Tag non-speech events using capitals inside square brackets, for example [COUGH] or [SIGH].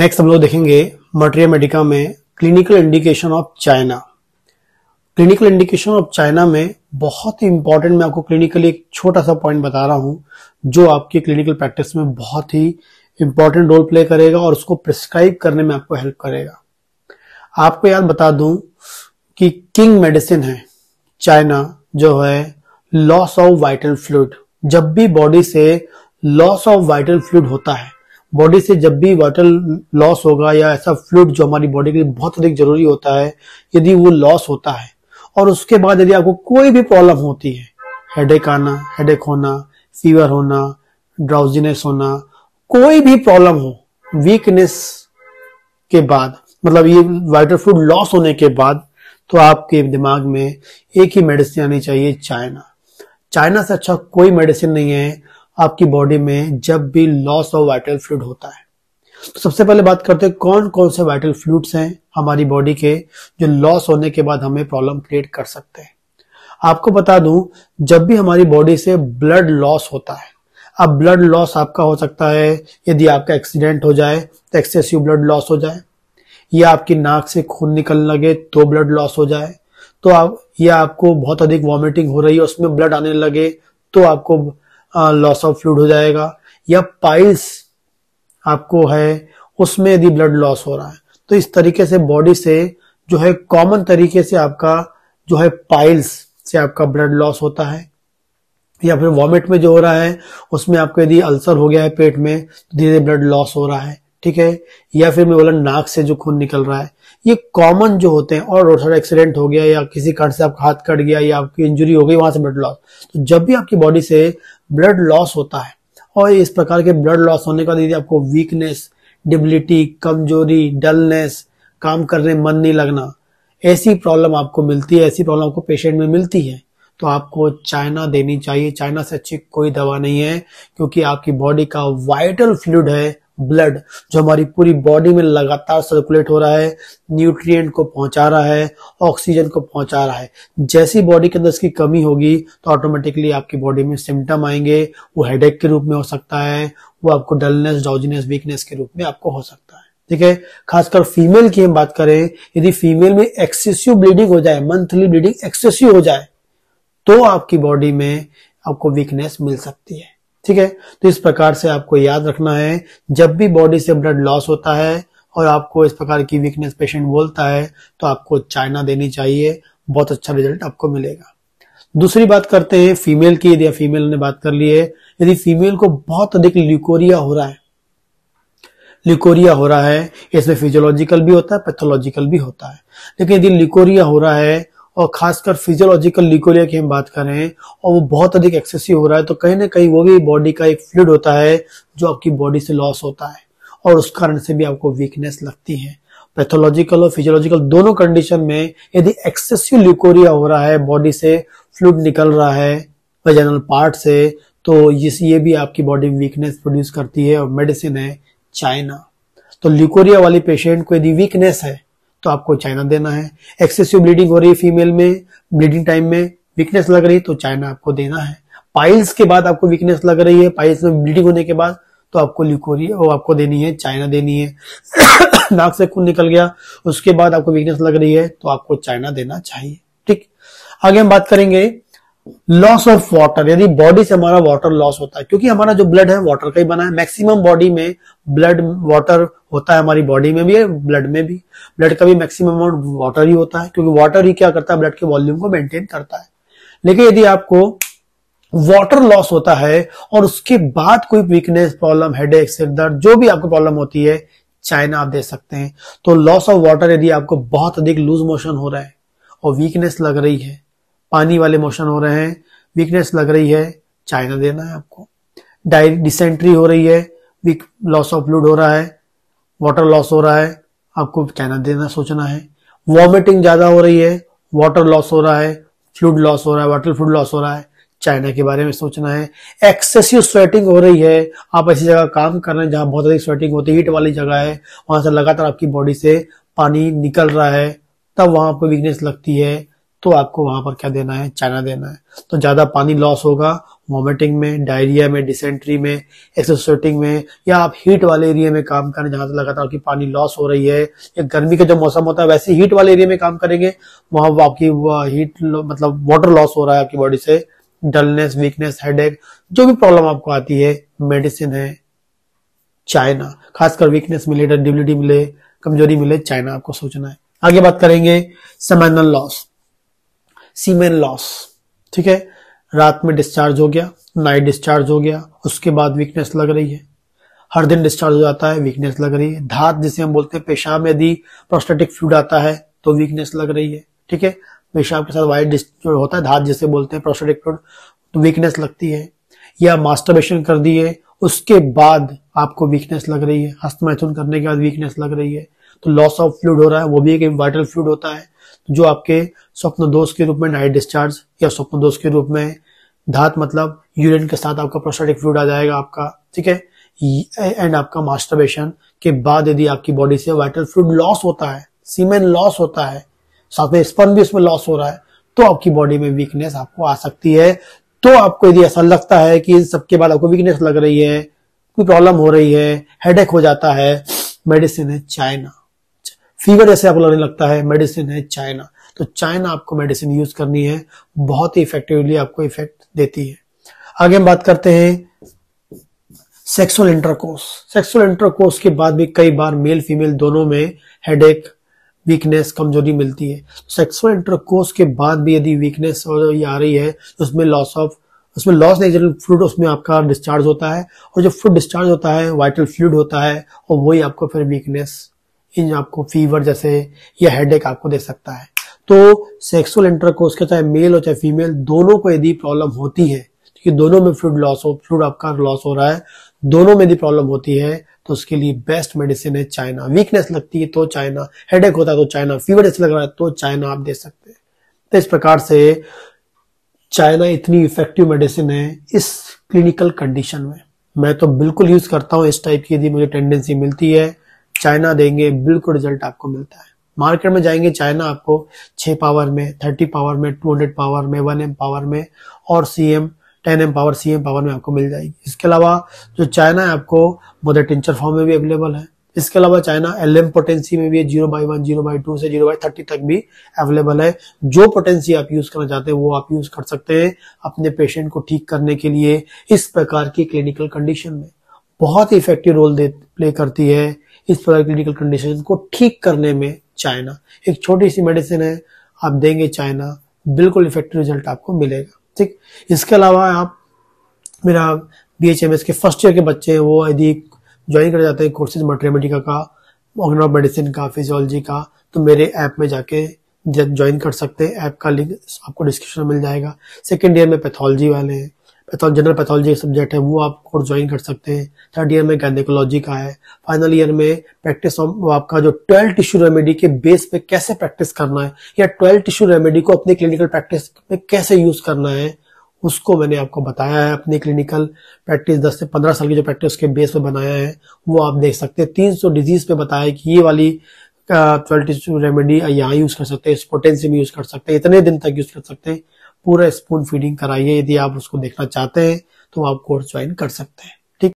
next हम लोग देखेंगे मटेरिया मेडिका में clinical indication of China clinical indication of China में बहुत ही इंपॉर्टेंट मैं आपको क्लिनिकली एक छोटा सा पॉइंट बता रहा हूं जो आपकी क्लिनिकल प्रैक्टिस में बहुत ही इंपॉर्टेंट रोल प्ले करेगा और उसको प्रिस्क्राइब करने में आपको हेल्प करेगा आपको याद बता दूं कि किंग मेडिसिन है चाइना जो है लॉस ऑफ वाइटल फ्लूड जब भी बॉडी से लॉस ऑफ वाइटल फ्लूड होता है बॉडी से जब भी वाटर लॉस होगा या ऐसा फ्लूड जो हमारी बॉडी के लिए बहुत अधिक जरूरी होता है यदि वो लॉस होता है और उसके बाद यदि आपको कोई भी प्रॉब्लम होती है हेडेक आना हेडेक होना फीवर होना ड्राउजीनेस होना कोई भी प्रॉब्लम हो वीकनेस के बाद मतलब ये वाटर फ्लूड लॉस होने के बाद तो आपके दिमाग में एक ही मेडिसिन आनी चाहिए चाइना चाइना से अच्छा कोई मेडिसिन नहीं है आपकी बॉडी में जब भी लॉस ऑफ वाइटल फ्लूड होता है तो सबसे पहले बात करते हैं कौन कौन से वाइटल फ्लूड्स हैं हमारी बॉडी के जो लॉस होने के बाद हमें प्रॉब्लम क्रिएट कर सकते हैं आपको बता दूं जब भी हमारी बॉडी से ब्लड लॉस होता है अब ब्लड लॉस आपका हो सकता है यदि आपका एक्सीडेंट हो जाए तो एक्सेसिव ब्लड लॉस हो जाए या आपकी नाक से खून निकलने लगे तो ब्लड लॉस हो जाए तो आप या आपको बहुत अधिक वॉमिटिंग हो रही है उसमें ब्लड आने लगे तो आपको लॉस ऑफ फ्लूड हो जाएगा या पाइल्स आपको है उसमें यदि ब्लड लॉस हो रहा है तो इस तरीके से बॉडी से जो है कॉमन तरीके से आपका जो है पाइल्स से आपका ब्लड लॉस होता है या फिर वॉमिट में जो हो रहा है उसमें आपको यदि अल्सर हो गया है पेट में धीरे धीरे ब्लड लॉस हो रहा है ठीक है या फिर मैं बोला नाक से जो खून निकल रहा है ये कॉमन जो होते हैं और रोड एक्सीडेंट हो गया या किसी कारण से आपका हाथ कट गया या आपकी इंजरी हो गई वहां से ब्लड लॉस तो जब भी आपकी बॉडी से ब्लड लॉस होता है और इस प्रकार के ब्लड लॉस होने का यदि आपको वीकनेस डिबिलिटी कमजोरी डलनेस काम करने मन नहीं लगना ऐसी प्रॉब्लम आपको मिलती है ऐसी प्रॉब्लम आपको पेशेंट में मिलती है तो आपको चाइना देनी चाहिए चाइना से अच्छी कोई दवा नहीं है क्योंकि आपकी बॉडी का वाइटल फ्लूड है ब्लड जो हमारी पूरी बॉडी में लगातार सर्कुलेट हो रहा है न्यूट्रिएंट को पहुंचा रहा है ऑक्सीजन को पहुंचा रहा है जैसी बॉडी के अंदर इसकी कमी होगी तो ऑटोमेटिकली आपकी बॉडी में सिम्टम आएंगे वो हेडेक के रूप में हो सकता है वो आपको डलनेस डाउजीनेस वीकनेस के रूप में आपको हो सकता है ठीक है खासकर फीमेल की हम बात करें यदि फीमेल में एक्सेसिव ब्लीडिंग हो जाए मंथली ब्लीडिंग एक्सेसिव हो जाए तो आपकी बॉडी में आपको वीकनेस मिल सकती है ठीक है तो इस प्रकार से आपको याद रखना है जब भी बॉडी से ब्लड लॉस होता है और आपको इस प्रकार की वीकनेस पेशेंट बोलता है तो आपको चाइना देनी चाहिए बहुत अच्छा रिजल्ट आपको मिलेगा दूसरी बात करते हैं फीमेल की यदि फीमेल ने बात कर ली है यदि फीमेल को बहुत अधिक ल्यूकोरिया हो रहा है लिकोरिया हो रहा है इसमें फिजियोलॉजिकल भी होता है पैथोलॉजिकल भी होता है लेकिन यदि लिकोरिया हो रहा है और खासकर फिजियोलॉजिकल ल्यूकोरिया की हम बात कर रहे हैं और वो बहुत अधिक एक्सेसिव हो रहा है तो कहीं ना कहीं वो भी बॉडी का एक फ्लूड होता है जो आपकी बॉडी से लॉस होता है और उस कारण से भी आपको वीकनेस लगती है पैथोलॉजिकल और फिजियोलॉजिकल दोनों कंडीशन में यदि एक्सेसिव ल्यूकोरिया हो रहा है बॉडी से फ्लूड निकल रहा है वेजनल पार्ट से तो ये भी आपकी बॉडी में वीकनेस प्रोड्यूस करती है और मेडिसिन है चाइना तो ल्यूकोरिया वाली पेशेंट को यदि वीकनेस है तो आपको चाइना देना है एक्सेसिव ब्लीडिंग हो रही है फीमेल में ब्लीडिंग टाइम में वीकनेस लग रही है तो चाइना आपको देना है पाइल्स के बाद आपको वीकनेस लग रही है पाइल्स में ब्लीडिंग होने के बाद तो आपको लिकोरी वो आपको देनी है चाइना देनी है [COUGHS] नाक से खून निकल गया उसके बाद आपको वीकनेस लग रही है तो आपको चाइना देना चाहिए ठीक आगे हम बात करेंगे लॉस ऑफ वाटर यानी बॉडी से हमारा वाटर लॉस होता है क्योंकि हमारा जो ब्लड है वाटर का ही बना है मैक्सिमम बॉडी में ब्लड वाटर होता है हमारी बॉडी में भी ब्लड में भी ब्लड का भी मैक्सिमम अमाउंट वाटर ही होता है क्योंकि वाटर ही क्या करता है ब्लड के वॉल्यूम को मेंटेन करता है लेकिन यदि आपको वाटर लॉस होता है और उसके बाद कोई वीकनेस प्रॉब्लम एक सिर दर्द जो भी आपको प्रॉब्लम होती है चाइना आप दे सकते हैं तो लॉस ऑफ वाटर यदि आपको बहुत अधिक लूज मोशन हो रहा है और वीकनेस लग रही है पानी वाले मोशन हो रहे हैं वीकनेस लग रही है चाइना देना है आपको डायरी डिसेंट्री हो रही है वीक लॉस ऑफ ब्लड हो रहा है वाटर लॉस हो रहा है आपको चाइना देना सोचना है वॉमिटिंग ज़्यादा हो रही है वाटर लॉस हो रहा है फ्लूड लॉस हो रहा है वाटर फ्लूड लॉस हो रहा है चाइना के बारे में सोचना है एक्सेसिव स्वेटिंग हो रही है आप ऐसी जगह काम कर रहे हैं जहां बहुत अधिक स्वेटिंग होती है हीट वाली जगह है वहां से लगातार आपकी बॉडी से पानी निकल रहा है तब वहां पर वीकनेस लगती है तो आपको वहां पर क्या देना है चाइना देना है तो ज्यादा पानी लॉस होगा वॉमिटिंग में डायरिया में डिसेंट्री में एक्सोसेटिंग में या आप हीट वाले एरिया में काम करें जहां से लगातार आपकी पानी लॉस हो रही है या गर्मी का जो मौसम होता है वैसे हीट वाले एरिया में काम करेंगे वहां आपकी हीट मतलब वाटर लॉस हो रहा है आपकी बॉडी से डलनेस वीकनेस हेड जो भी प्रॉब्लम आपको आती है मेडिसिन है चाइना खासकर वीकनेस मिले डिबिलिटी मिले कमजोरी मिले चाइना आपको सोचना है आगे बात करेंगे सेमेनल लॉस सीमेन लॉस ठीक है रात में डिस्चार्ज हो गया नाइट डिस्चार्ज हो गया उसके बाद वीकनेस लग रही है हर दिन डिस्चार्ज हो जाता है वीकनेस लग रही है धात जिसे हम बोलते हैं पेशाब में यदि प्रोस्टेटिक फ्लूड आता है तो वीकनेस लग रही है ठीक है पेशाब के साथ वाइट जो होता है धात जिसे बोलते हैं प्रोस्टेटिक फ्लूड तो वीकनेस लगती है या मास्टरबेशन कर दिए उसके बाद आपको वीकनेस लग रही है हस्त मैथुन करने के बाद वीकनेस लग रही है तो लॉस ऑफ फ्लूड हो रहा है वो भी एक वाइटल फ्लूड होता है जो आपके स्वप्न दोष के रूप में नाइट डिस्चार्ज या स्वप्न दोष के रूप में धात मतलब यूरिन के साथ आपका प्रोस्टेटिक फ्लूड आ जाएगा आपका ठीक है एंड आपका मास्टरबेशन के बाद यदि आपकी बॉडी से वाइटल फ्लूड लॉस होता है सीमेन लॉस होता है साथ में स्पन भी उसमें लॉस हो रहा है तो आपकी बॉडी में वीकनेस आपको आ सकती है तो आपको यदि ऐसा लगता है कि इन सबके बाद आपको वीकनेस लग रही है कोई प्रॉब्लम हो रही है हेडेक हो जाता है मेडिसिन है चाइना फीवर जैसे आपको लगने लगता है मेडिसिन है चाइना तो चाइना आपको मेडिसिन यूज करनी है बहुत ही इफेक्टिवली आपको इफेक्ट देती है आगे हम बात करते हैं सेक्सुअल इंटरकोर्स सेक्सुअल इंटरकोर्स के बाद भी कई बार मेल फीमेल दोनों में हेडेक वीकनेस कमजोरी मिलती है सेक्सुअल तो इंटरकोर्स के बाद भी यदि वीकनेस आ रही है तो उसमें लॉस ऑफ उसमें लॉस नहीं जनरल फ्लूड उसमें आपका डिस्चार्ज होता है और जो फ्लूड डिस्चार्ज होता है वाइटल फ्लूड होता है और वही आपको फिर वीकनेस इन आपको फीवर जैसे या हेडेक आपको दे सकता है तो सेक्सुअल इंटरकोर्स के चाहे मेल हो चाहे फीमेल दोनों को यदि प्रॉब्लम होती है क्योंकि दोनों में फ्लूड लॉस हो फ्लूड आपका लॉस हो रहा है दोनों में यदि प्रॉब्लम होती है तो उसके लिए बेस्ट मेडिसिन है चाइना वीकनेस लगती है तो चाइना हेडेक होता है तो चाइना फीवर जैसे लग रहा है तो चाइना आप दे सकते हैं तो इस प्रकार से चाइना इतनी इफेक्टिव मेडिसिन है इस क्लिनिकल कंडीशन में मैं तो बिल्कुल यूज करता हूँ इस टाइप की यदि मुझे टेंडेंसी मिलती है चाइना देंगे बिल्कुल रिजल्ट आपको मिलता है मार्केट में जाएंगे चाइना आपको छह पावर में थर्टी पावर में टू हंड्रेड पावर में वन एम पावर में और C M ten M power C M power में आपको मिल जाएगी इसके अलावा जो चाइना है आपको मदर टिंचर फॉर्म में भी अवेलेबल है इसके अलावा चाइना एल एम पोटेंसी में भी है zero by one zero by two से जीरो बाई थर्टी तक भी अवेलेबल है जो पोटेंसी आप यूज करना चाहते हैं वो आप यूज कर सकते हैं अपने पेशेंट को ठीक करने के लिए इस प्रकार की क्लिनिकल कंडीशन में बहुत ही इफेक्टिव रोल दे प्ले करती है इस प्रकार क्रिटिकल कंडीशन को ठीक करने में चाइना एक छोटी सी मेडिसिन है आप देंगे चाइना बिल्कुल इफेक्टिव रिजल्ट आपको मिलेगा ठीक इसके अलावा आप मेरा बी एच एम एस के फर्स्ट ईयर के बच्चे हैं वो यदि ज्वाइन कर जाते हैं कोर्सेज मटेमेटिका का ऑर्गन मेडिसिन का फिजियोलॉजी का तो मेरे ऐप में जाके ज्वाइन कर सकते हैं ऐप का लिंक आपको डिस्क्रिप्शन में मिल जाएगा सेकेंड ईयर में पैथोलॉजी वाले हैं जनरल पैथोलॉजी सब्जेक्ट है वो आप कोर्स ज्वाइन कर सकते हैं थर्ड ईयर में गैनिकोलॉजी का है फाइनल ईयर में प्रैक्टिस आपका जो ट्वेल्व टिश्यू रेमेडी के बेस पे कैसे प्रैक्टिस करना है या ट्वेल्व टिश्यू रेमेडी को अपने क्लिनिकल प्रैक्टिस में कैसे यूज करना है उसको मैंने आपको बताया है अपनी क्लिनिकल प्रैक्टिस 10 से 15 साल की जो प्रैक्टिस के बेस पे बनाया है वो आप देख सकते हैं 300 डिजीज पे बताया है कि ये वाली ट्वेल्व टिश्यू रेमेडी यहाँ यूज कर सकते हैं इस पोटेंसी में यूज कर सकते हैं इतने दिन तक यूज कर सकते हैं पूरा स्पून फीडिंग कराइए यदि आप उसको देखना चाहते हैं तो आप कोर्स ज्वाइन कर सकते हैं